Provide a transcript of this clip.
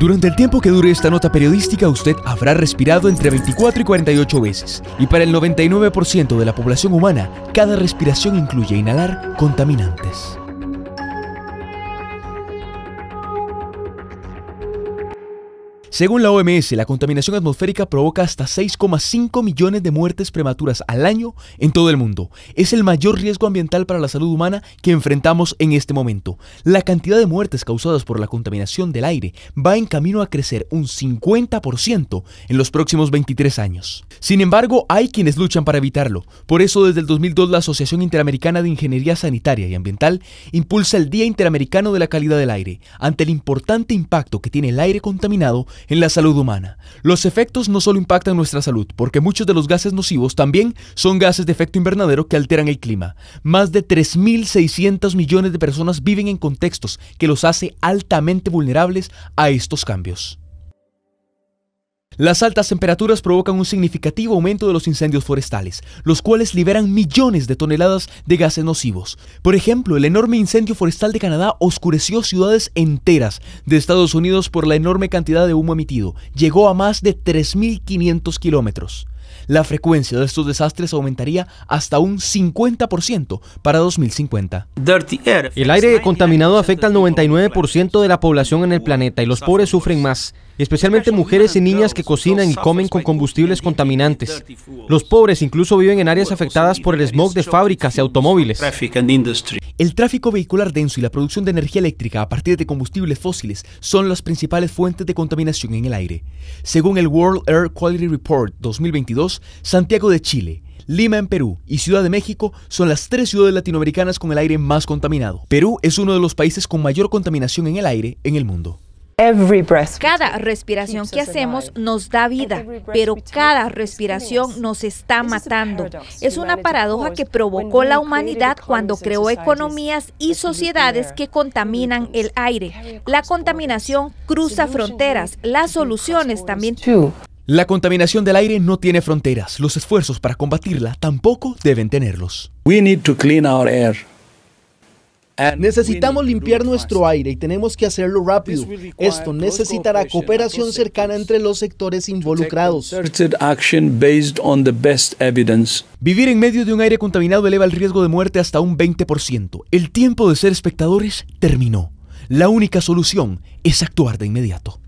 Durante el tiempo que dure esta nota periodística, usted habrá respirado entre 24 y 48 veces. Y para el 99% de la población humana, cada respiración incluye inhalar contaminantes. Según la OMS, la contaminación atmosférica provoca hasta 6,5 millones de muertes prematuras al año en todo el mundo. Es el mayor riesgo ambiental para la salud humana que enfrentamos en este momento. La cantidad de muertes causadas por la contaminación del aire va en camino a crecer un 50% en los próximos 23 años. Sin embargo, hay quienes luchan para evitarlo. Por eso, desde el 2002, la Asociación Interamericana de Ingeniería Sanitaria y Ambiental impulsa el Día Interamericano de la Calidad del Aire, ante el importante impacto que tiene el aire contaminado en la salud humana. Los efectos no solo impactan nuestra salud, porque muchos de los gases nocivos también son gases de efecto invernadero que alteran el clima. Más de 3.600 millones de personas viven en contextos que los hace altamente vulnerables a estos cambios. Las altas temperaturas provocan un significativo aumento de los incendios forestales, los cuales liberan millones de toneladas de gases nocivos. Por ejemplo, el enorme incendio forestal de Canadá oscureció ciudades enteras de Estados Unidos por la enorme cantidad de humo emitido. Llegó a más de 3.500 kilómetros. La frecuencia de estos desastres aumentaría hasta un 50% para 2050. El aire contaminado afecta al 99% de la población en el planeta y los pobres sufren más especialmente mujeres y niñas que cocinan y comen con combustibles contaminantes. Los pobres incluso viven en áreas afectadas por el smog de fábricas y automóviles. El tráfico vehicular denso y la producción de energía eléctrica a partir de combustibles fósiles son las principales fuentes de contaminación en el aire. Según el World Air Quality Report 2022, Santiago de Chile, Lima en Perú y Ciudad de México son las tres ciudades latinoamericanas con el aire más contaminado. Perú es uno de los países con mayor contaminación en el aire en el mundo. Cada respiración que hacemos nos da vida, pero cada respiración nos está matando. Es una paradoja que provocó la humanidad cuando creó economías y sociedades que contaminan el aire. La contaminación cruza fronteras, las soluciones también. La contaminación del aire no tiene fronteras. Los esfuerzos para combatirla tampoco deben tenerlos. We need to clean our air. Necesitamos limpiar nuestro aire y tenemos que hacerlo rápido. Esto necesitará cooperación cercana entre los sectores involucrados. Vivir en medio de un aire contaminado eleva el riesgo de muerte hasta un 20%. El tiempo de ser espectadores terminó. La única solución es actuar de inmediato.